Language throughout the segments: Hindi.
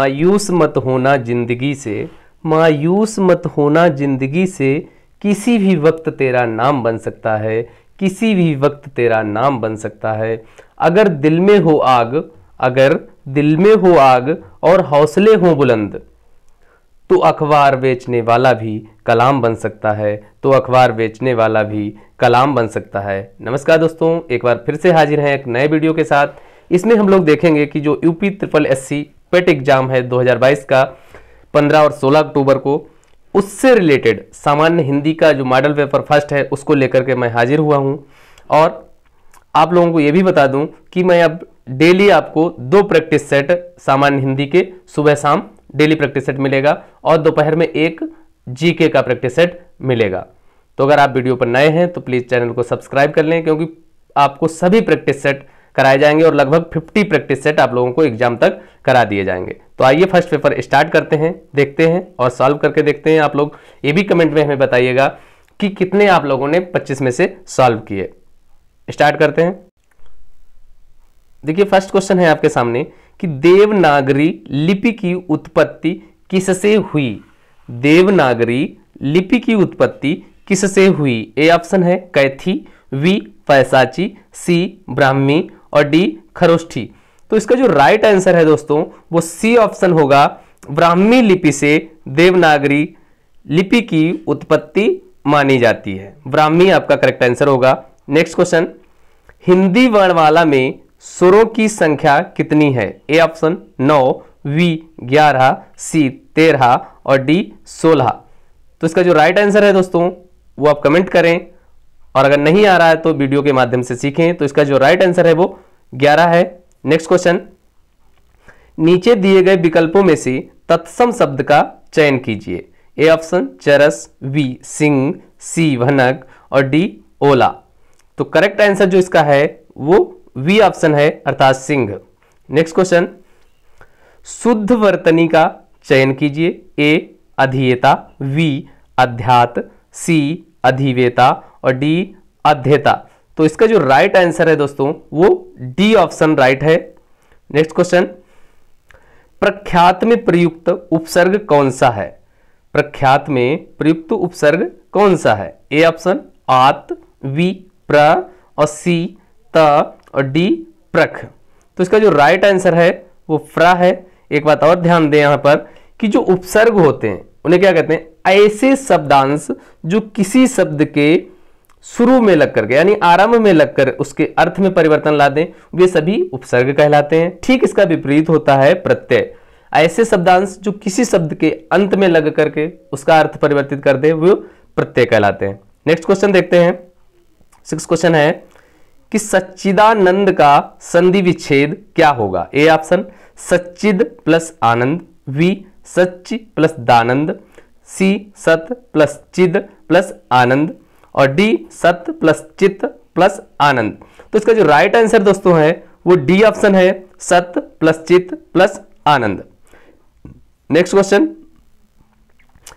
मायूस मत होना जिंदगी से मायूस मत होना जिंदगी से किसी भी वक्त तेरा नाम बन सकता है किसी भी वक्त तेरा नाम बन सकता है अगर दिल में हो आग अगर दिल में हो आग और हौसले हों बुलंद तो अखबार बेचने वाला भी कलाम बन सकता है तो अखबार बेचने वाला भी कलाम बन सकता है नमस्कार दोस्तों एक बार फिर से हाजिर हैं एक नए वीडियो के साथ इसमें हम लोग देखेंगे कि जो UP triple S PET exam है 2022 का 15 और 16 अक्टूबर को उससे रिलेटेड सामान्य हिंदी का जो मॉडल पेपर फर्स्ट है उसको लेकर के मैं हाजिर हुआ हूँ और आप लोगों को ये भी बता दूँ कि मैं अब डेली आपको दो प्रैक्टिस सेट सामान्य हिंदी के सुबह शाम डेली प्रैक्टिस सेट मिलेगा और दोपहर में एक जीके का प्रैक्टिस सेट मिलेगा तो अगर आप वीडियो पर नए हैं तो प्लीज़ चैनल को सब्सक्राइब कर लें क्योंकि आपको सभी प्रैक्टिस सेट कराए जाएंगे और लगभग 50 प्रैक्टिस सेट आप लोगों को एग्जाम तक करा दिए जाएंगे तो आइए फर्स्ट पेपर स्टार्ट करते हैं देखते हैं और सॉल्व करके देखते हैं आप लोग ये भी कमेंट में हमें बताइएगा कि कितने आप लोगों ने 25 में से सॉल्व किए स्टार्ट करते हैं देखिए फर्स्ट क्वेश्चन है आपके सामने कि देवनागरी लिपि की उत्पत्ति किससे हुई देवनागरी लिपि की उत्पत्ति किससे हुई ए ऑप्शन है कैथी वी पैसाची सी ब्राह्मी और डी खरोष्ठी तो इसका जो राइट आंसर है दोस्तों वो सी ऑप्शन होगा ब्राह्मी लिपि से देवनागरी लिपि की उत्पत्ति मानी जाती है ब्राह्मी आपका करेक्ट आंसर होगा नेक्स्ट क्वेश्चन हिंदी वर्णमाला में स्वरों की संख्या कितनी है ए ऑप्शन नौ वी ग्यारह सी तेरह और डी सोलह तो इसका जो राइट आंसर है दोस्तों वो आप कमेंट करें और अगर नहीं आ रहा है तो वीडियो के माध्यम से सीखें तो इसका जो राइट आंसर है वो ग्यारह है नेक्स्ट क्वेश्चन नीचे दिए गए विकल्पों में से तत्सम शब्द का चयन कीजिए ए ऑप्शन चरस वी सिंह सी भनक और डी ओला तो करेक्ट आंसर जो इसका है वो वी ऑप्शन है अर्थात सिंह नेक्स्ट क्वेश्चन शुद्ध वर्तनी का चयन कीजिए ए अधीयता वी अध्यात सी अधिवेता और डी अध्येता तो इसका जो राइट right आंसर है दोस्तों वो डी ऑप्शन राइट है नेक्स्ट क्वेश्चन प्रख्यात में प्रयुक्त उपसर्ग कौन सा है प्रख्यात में प्रयुक्त उपसर्ग कौन सा है ए ऑप्शन आत वी प्र और सी त और डी प्रख तो इसका जो राइट right आंसर है वो प्र है एक बात और ध्यान दें यहां पर कि जो उपसर्ग होते हैं उन्हें क्या कहते हैं ऐसे शब्दांश जो किसी शब्द के शुरू में लग करके यानी आरंभ में लगकर उसके अर्थ में परिवर्तन ला दें वे सभी उपसर्ग कहलाते हैं ठीक इसका विपरीत होता है प्रत्यय ऐसे शब्दांश जो किसी शब्द के अंत में लग करके उसका अर्थ परिवर्तित कर दे वो प्रत्यय कहलाते हैं नेक्स्ट क्वेश्चन देखते हैं सिक्स क्वेश्चन है कि सच्चिदानंद का संधि विच्छेद क्या होगा ए ऑप्शन सच्चिद प्लस आनंद वी सच्च प्लस दानंद सी सत प्लस चिद प्लस आनंद और डी सत्य प्लस चित्त प्लस आनंद तो इसका जो राइट आंसर दोस्तों है वो डी ऑप्शन है सत्य प्लस चित्त प्लस आनंद नेक्स्ट क्वेश्चन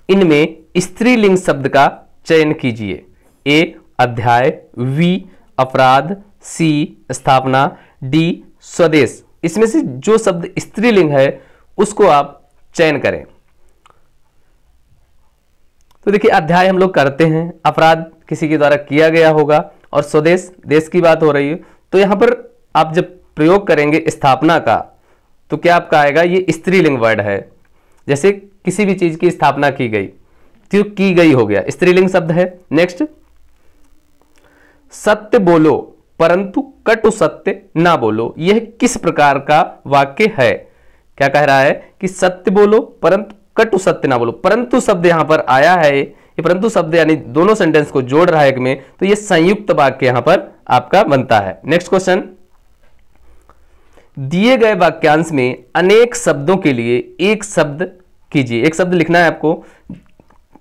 इनमें स्त्रीलिंग शब्द का चयन कीजिए ए अध्याय वी अपराध सी स्थापना डी स्वदेश इसमें से जो शब्द स्त्रीलिंग है उसको आप चयन करें तो देखिए अध्याय हम लोग करते हैं अपराध किसी के द्वारा किया गया होगा और स्वदेश देश की बात हो रही है तो यहाँ पर आप जब प्रयोग करेंगे स्थापना का तो क्या आपका आएगा ये स्त्रीलिंग वर्ड है जैसे किसी भी चीज़ की स्थापना की गई तो की गई हो गया स्त्रीलिंग शब्द है नेक्स्ट सत्य बोलो परंतु कटु सत्य ना बोलो यह किस प्रकार का वाक्य है क्या कह रहा है कि सत्य बोलो परंतु कटु सत्य ना बोलो परंतु शब्द यहां पर आया है ये परंतु शब्द यानी दोनों सेंटेंस को जोड़ रहा है एक में तो ये संयुक्त वाक्य यहां पर आपका बनता है नेक्स्ट क्वेश्चन दिए गए वाक्यांश में अनेक शब्दों के लिए एक शब्द कीजिए एक शब्द लिखना है आपको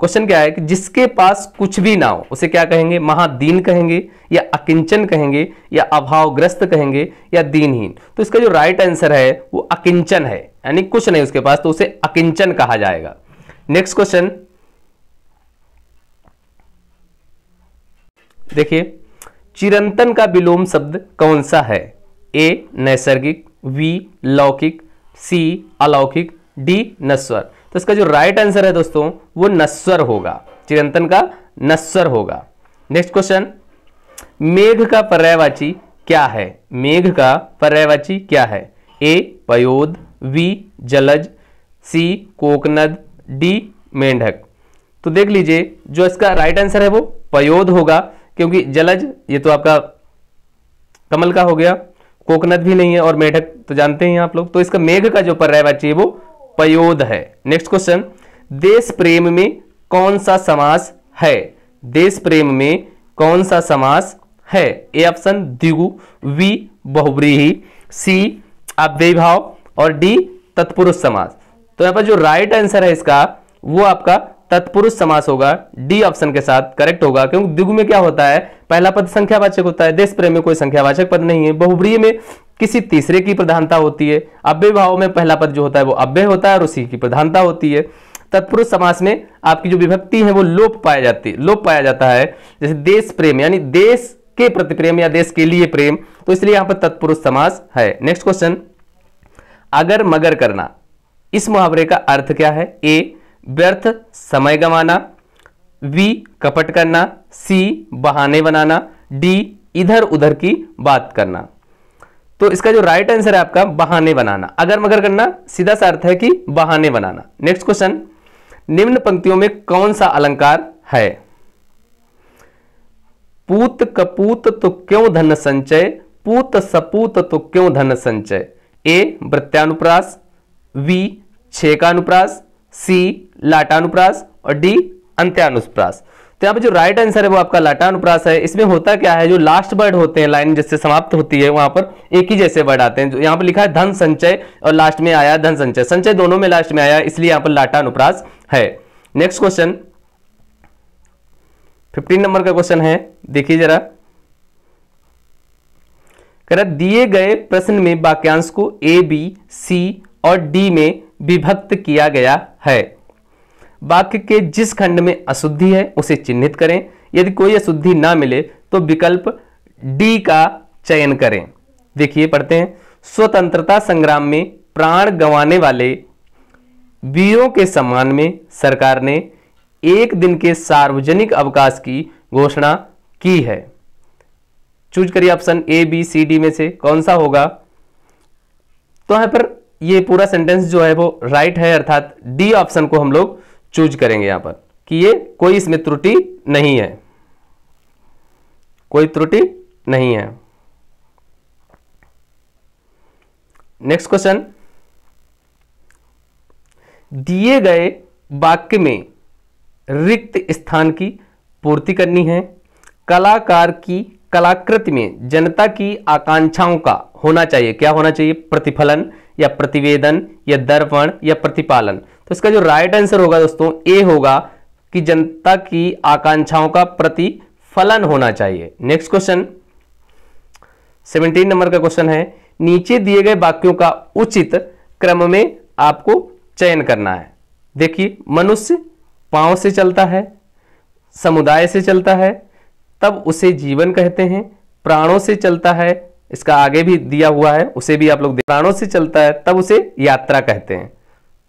क्वेश्चन क्या है कि जिसके पास कुछ भी ना हो उसे क्या कहेंगे महादीन कहेंगे या अकिंचन कहेंगे या अभावग्रस्त कहेंगे या दीनहीन तो इसका जो राइट आंसर है वो अकिंचन है यानी कुछ नहीं उसके पास तो उसे अकिंचन कहा जाएगा नेक्स्ट क्वेश्चन देखिए चिरंतन का विलोम शब्द कौन सा है ए नैसर्गिक वी लौकिक सी अलौकिक डी नस्वर तो इसका जो राइट आंसर है दोस्तों वो नस्वर होगा चिरंतन का नस्वर होगा नेक्स्ट क्वेश्चन मेघ का पर्यायवाची क्या है मेघ का पर्यायवाची क्या है ए पयोद वी जलज सी कोकनद डी मेंढक तो देख लीजिए जो इसका राइट आंसर है वो पयोद होगा क्योंकि जलज ये तो आपका कमल का हो गया कोकनद भी नहीं है और मेढक तो जानते हैं आप लोग तो इसका मेघ का जो पर्यायवाची है वो पयोध है नेक्स्ट क्वेश्चन देश प्रेम में कौन सा समास है देश प्रेम में कौन सा समास है ए ऑप्शन द्विगु वी बहुब्रीही सी अव्यय भाव और डी तत्पुरुष समास तो यहाँ पर जो राइट आंसर है इसका वो आपका तत्पुरुष समास होगा डी ऑप्शन के साथ करेक्ट होगा क्योंकि द्विगु में क्या होता है पहला पद संख्यावाचक होता है देश प्रेम में कोई संख्यावाचक पद नहीं है बहुब्रीय में किसी तीसरे की प्रधानता होती है अव्य भाव में पहला पद जो होता है वो अव्यय होता है और उसी की प्रधानता होती है तत्पुरुष समास में आपकी जो विभक्ति है वो लोप पाया जाती है लोप पाया जाता है जैसे देश प्रेम यानी देश के प्रति प्रेम या देश के लिए प्रेम तो इसलिए यहां पर तत्पुरुष समास है नेक्स्ट क्वेश्चन अगर मगर करना इस मुहावरे का अर्थ क्या है ए व्यर्थ समय गंवाना बी कपट करना सी बहाने बनाना डी इधर उधर की बात करना तो इसका जो राइट आंसर है आपका बहाने बनाना अगर मगर करना सीधा सा अर्थ है कि बहाने बनाना नेक्स्ट क्वेश्चन निम्न पंक्तियों में कौन सा अलंकार है पूत कपूत तो क्यों धन संचय पूत सपूत तो क्यों धन संचय ए वृत्यानुप्रास वी छेकानुप्रास सी लाटानुप्रास और डी अंत्यानुप्रास तो यहाँ पे जो राइट आंसर है वो आपका लाटानुप्रास है इसमें होता क्या है जो लास्ट वर्ड होते हैं लाइन जिससे समाप्त होती है वहां पर एक ही जैसे वर्ड आते हैं जो यहाँ पर लिखा है धन संचय और लास्ट में आया धन संचय संचय दोनों में लास्ट में आया इसलिए यहाँ पर लाटानुप्रास है नेक्स्ट क्वेश्चन फिफ्टीन नंबर का क्वेश्चन है देखिए जरा कह दिए गए प्रश्न में वाक्यांश को ए बी सी और डी में विभक्त किया गया है वाक्य के जिस खंड में अशुद्धि है उसे चिन्हित करें यदि कोई अशुद्धि ना मिले तो विकल्प डी का चयन करें देखिए पढ़ते हैं स्वतंत्रता संग्राम में प्राण गंवाने वाले वीरों के सम्मान में सरकार ने एक दिन के सार्वजनिक अवकाश की घोषणा की है चूज करिए option A B C D में से कौन सा होगा तो यहां पर ये पूरा सेंटेंस जो है वो राइट है अर्थात डी ऑप्शन को हम लोग चूज करेंगे यहां पर कि ये कोई इसमें त्रुटि नहीं है कोई त्रुटि नहीं है नेक्स्ट क्वेश्चन दिए गए वाक्य में रिक्त स्थान की पूर्ति करनी है कलाकार की कलाकृति में जनता की आकांक्षाओं का होना चाहिए क्या होना चाहिए प्रतिफलन या प्रतिवेदन या दर्पण या प्रतिपालन तो इसका जो राइट आंसर होगा दोस्तों ए होगा कि जनता की आकांक्षाओं का प्रतिफलन होना चाहिए नेक्स्ट क्वेश्चन सेवनटीन नंबर का क्वेश्चन है नीचे दिए गए वाक्यों का उचित क्रम में आपको चयन करना है देखिए मनुष्य पांव से चलता है समुदाय से चलता है तब उसे जीवन कहते हैं प्राणों से चलता है इसका आगे भी दिया हुआ है उसे भी आप लोग प्राणों से चलता है तब उसे यात्रा कहते हैं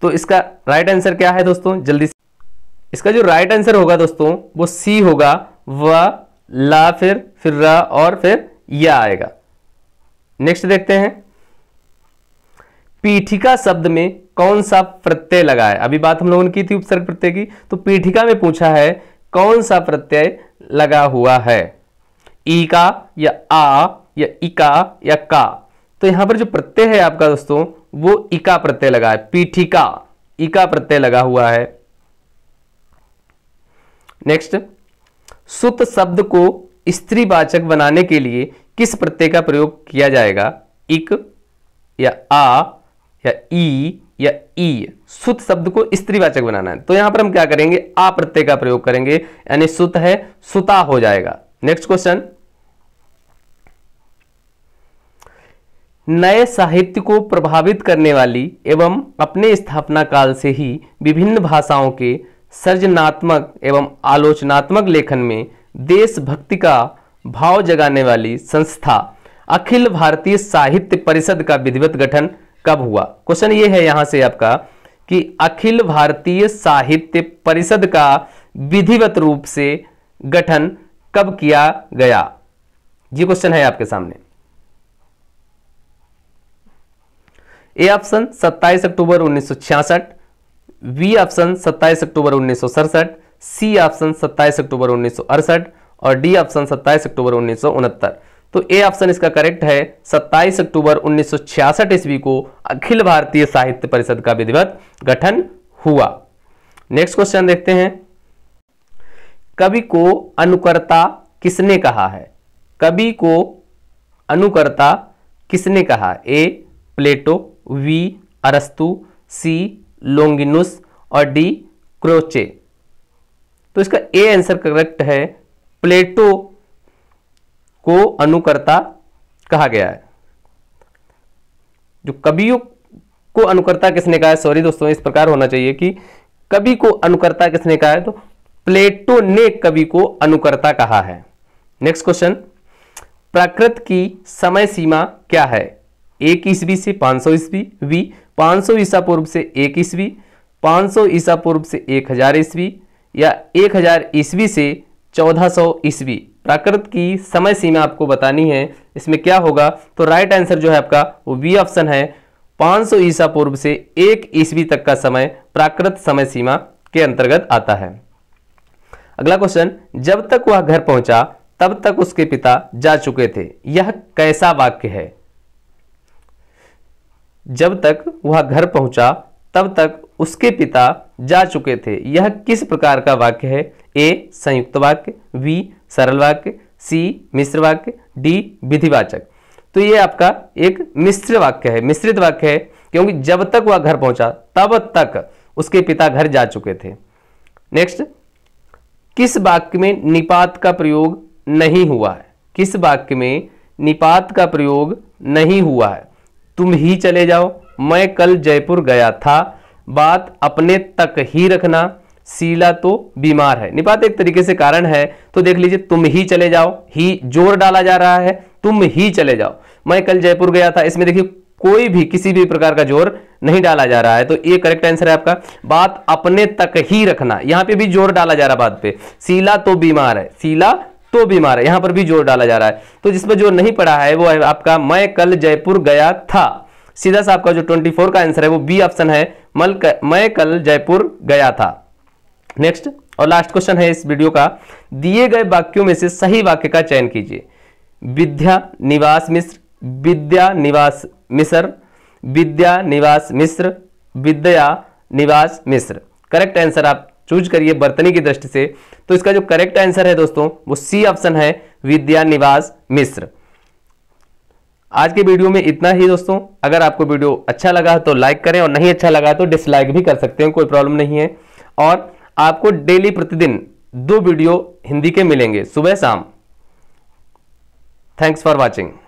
तो इसका राइट आंसर क्या है दोस्तों जल्दी से इसका जो राइट आंसर होगा दोस्तों वो सी होगा व ला फिर फिर रा और फिर या आएगा नेक्स्ट देखते हैं पीठिका शब्द में कौन सा प्रत्यय लगा है अभी बात हम लोगों ने की थी उपसर्ग प्रत्यय की तो पीठिका में पूछा है कौन सा प्रत्यय लगा हुआ है ई का या आ या इका या का तो यहां पर जो प्रत्यय है आपका दोस्तों वो इका प्रत्यय लगा है पीठिका इका प्रत्यय लगा हुआ है नेक्स्ट सुत शब्द को स्त्रीवाचक बनाने के लिए किस प्रत्यय का प्रयोग किया जाएगा इक या आ या ई या ई सुत शब्द को स्त्रीवाचक बनाना है तो यहां पर हम क्या करेंगे आ प्रत्यय का प्रयोग करेंगे यानी सुत है सुता हो जाएगा नेक्स्ट क्वेश्चन नए साहित्य को प्रभावित करने वाली एवं अपने स्थापना काल से ही विभिन्न भाषाओं के सृजनात्मक एवं आलोचनात्मक लेखन में देशभक्ति का भाव जगाने वाली संस्था अखिल भारतीय साहित्य परिषद का विधिवत गठन कब हुआ क्वेश्चन ये है यहाँ से आपका कि अखिल भारतीय साहित्य परिषद का विधिवत रूप से गठन कब किया गया ये क्वेश्चन है आपके सामने ए ऑप्शन 27 अक्टूबर उन्नीस बी ऑप्शन 27 अक्टूबर उन्नीस सी ऑप्शन 27 अक्टूबर उन्नीस और डी ऑप्शन 27 अक्टूबर उन्नीस तो ए ऑप्शन इसका करेक्ट है 27 अक्टूबर उन्नीस सौ ईस्वी को अखिल भारतीय साहित्य परिषद का विधिवत गठन हुआ नेक्स्ट क्वेश्चन देखते हैं कवि को अनुकर्ता किसने कहा है कवि को अनुकर्ता किसने कहा ए प्लेटो वी अरस्तु सी लोंगिनुस और डी क्रोचे तो इसका ए आंसर करेक्ट है प्लेटो को अनुकर्ता कहा गया है जो कवियों को अनुकर्ता किसने कहा है सॉरी दोस्तों इस प्रकार होना चाहिए कि कवि को अनुकर्ता किसने कहा है तो प्लेटो ने कवि को अनुकर्ता कहा है नेक्स्ट क्वेश्चन प्राकृत की समय सीमा क्या है एक ईस्वी से 500 सौ ईस्वी वी 500 सौ ईसा पूर्व से एक ईस्वी 500 सौ ईसा पूर्व से एक हजार ईस्वी या एक हजार ईस्वी से 1400 सौ ईस्वी प्राकृत की समय सीमा आपको बतानी है इसमें क्या होगा तो राइट आंसर जो है आपका वो वी ऑप्शन है 500 सौ ईसा पूर्व से एक ईस्वी तक का समय प्राकृत समय सीमा के अंतर्गत आता है अगला क्वेश्चन जब तक वह घर पहुंचा तब तक उसके पिता जा चुके थे यह कैसा वाक्य है जब तक वह घर पहुंचा तब तक उसके पिता जा चुके थे यह किस प्रकार का वाक्य है ए संयुक्त वाक्य बी सरल वाक्य सी मिश्र वाक्य डी विधिवाचक तो ये आपका एक मिश्र वाक्य है मिश्रित वाक्य है क्योंकि जब तक वह घर पहुंचा तब तक उसके पिता घर जा चुके थे नेक्स्ट किस वाक्य में निपात का प्रयोग नहीं हुआ है किस वाक्य में निपात का प्रयोग नहीं हुआ है तुम ही चले जाओ मैं कल जयपुर गया था बात अपने तक ही रखना सीला तो बीमार है निपात एक तरीके से कारण है तो देख लीजिए तुम ही चले जाओ ही जोर डाला जा रहा है तुम ही चले जाओ मैं कल जयपुर गया था इसमें देखिए कोई भी किसी भी प्रकार का जोर नहीं डाला जा रहा है तो ये करेक्ट आंसर है आपका बात अपने तक ही रखना यहां पे भी जोर डाला जा रहा है बात पे सीला तो बीमार है सीला तो बीमार है यहां पर भी जोर डाला जा रहा है तो जिसमें जो नहीं पड़ा है वो है आपका मैं कल जयपुर गया था सीधा सा आपका जो 24 का आंसर है वो बी ऑप्शन है मल मैं कल जयपुर गया था नेक्स्ट और लास्ट क्वेश्चन है इस वीडियो का दिए गए वाक्यों में से सही वाक्य का चयन कीजिए विद्या निवास मिश्र विद्या निवास मिश्र विद्या निवास मिश्र विद्या निवास मिश्र करेक्ट आंसर आप चूज करिए बर्तनी की दृष्टि से तो इसका जो करेक्ट आंसर है दोस्तों वो सी ऑप्शन है विद्या निवास मिश्र आज के वीडियो में इतना ही दोस्तों अगर आपको वीडियो अच्छा लगा तो लाइक करें और नहीं अच्छा लगा तो डिसलाइक भी कर सकते हैं कोई प्रॉब्लम नहीं है और आपको डेली प्रतिदिन दो वीडियो हिंदी के मिलेंगे सुबह शाम थैंक्स फॉर वॉचिंग